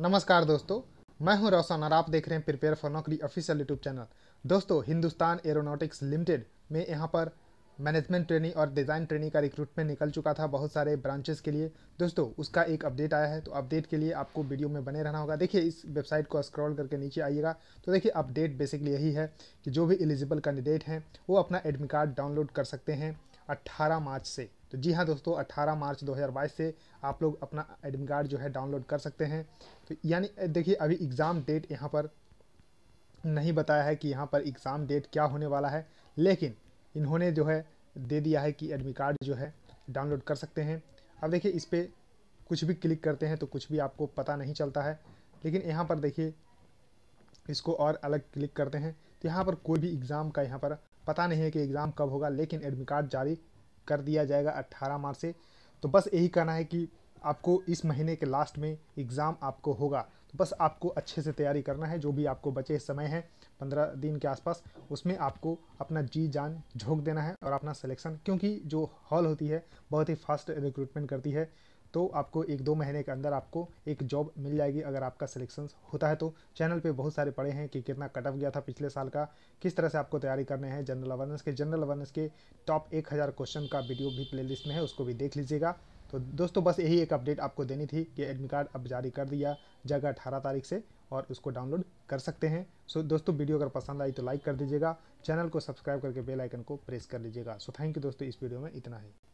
नमस्कार दोस्तों मैं हूं रोशन और आप देख रहे हैं prepare for Naukri official YouTube channel दोस्तों हिंदुस्तान एरोनॉटिक्स लिमिटेड में यहाँ पर मैनेजमेंट ट्रेनिंग और डिज़ाइन ट्रेनिंग का रिक्रूटमेंट निकल चुका था बहुत सारे ब्रांचेस के लिए दोस्तों उसका एक अपडेट आया है तो अपडेट के लिए आपको वीडियो में बने रहना होगा देखिए इस वेबसाइट को स्क्रॉल करके नीचे आइएगा तो देखिए अपडेट बेसिकली यही है कि जो भी एलिजिबल कैंडिडेट हैं वो अपना एडमिट कार्ड डाउनलोड कर सकते हैं अट्ठारह मार्च से तो जी हाँ दोस्तों 18 मार्च 2022 से आप लोग अपना एडमिट कार्ड जो है डाउनलोड कर सकते हैं तो यानी देखिए अभी एग्ज़ाम डेट यहाँ पर नहीं बताया है कि यहाँ पर एग्ज़ाम डेट क्या होने वाला है लेकिन इन्होंने जो है दे दिया है कि एडमिट कार्ड जो है डाउनलोड कर सकते हैं अब देखिए इस पर कुछ भी क्लिक करते हैं तो कुछ भी आपको पता नहीं चलता है लेकिन यहाँ पर देखिए इसको और अलग क्लिक करते हैं तो यहाँ पर कोई भी एग्ज़ाम का यहाँ पर पता नहीं है कि एग्ज़ाम कब होगा लेकिन एडमिट कार्ड जारी कर दिया जाएगा अट्ठारह मार्च से तो बस यही कहना है कि आपको इस महीने के लास्ट में एग्ज़ाम आपको होगा तो बस आपको अच्छे से तैयारी करना है जो भी आपको बचे समय है पंद्रह दिन के आसपास उसमें आपको अपना जी जान झोंक देना है और अपना सिलेक्शन क्योंकि जो हॉल होती है बहुत ही फास्ट रिक्रूटमेंट करती है तो आपको एक दो महीने के अंदर आपको एक जॉब मिल जाएगी अगर आपका सिलेक्शन होता है तो चैनल पे बहुत सारे पड़े हैं कि कितना कट ऑफ गया था पिछले साल का किस तरह से आपको तैयारी करने हैं जनरल अवेयरनेस के जनरल अवेयरनेस के टॉप एक हज़ार क्वेश्चन का वीडियो भी प्ले में है उसको भी देख लीजिएगा तो दोस्तों बस यही एक अपडेट आपको देनी थी कि एडमिट कार्ड अब जारी कर दिया जगह अठारह तारीख से और उसको डाउनलोड कर सकते हैं सो so, दोस्तों वीडियो अगर पसंद आई तो लाइक कर दीजिएगा चैनल को सब्सक्राइब करके बेल आइकन को प्रेस कर लीजिएगा सो थैंक यू दोस्तों इस वीडियो में इतना ही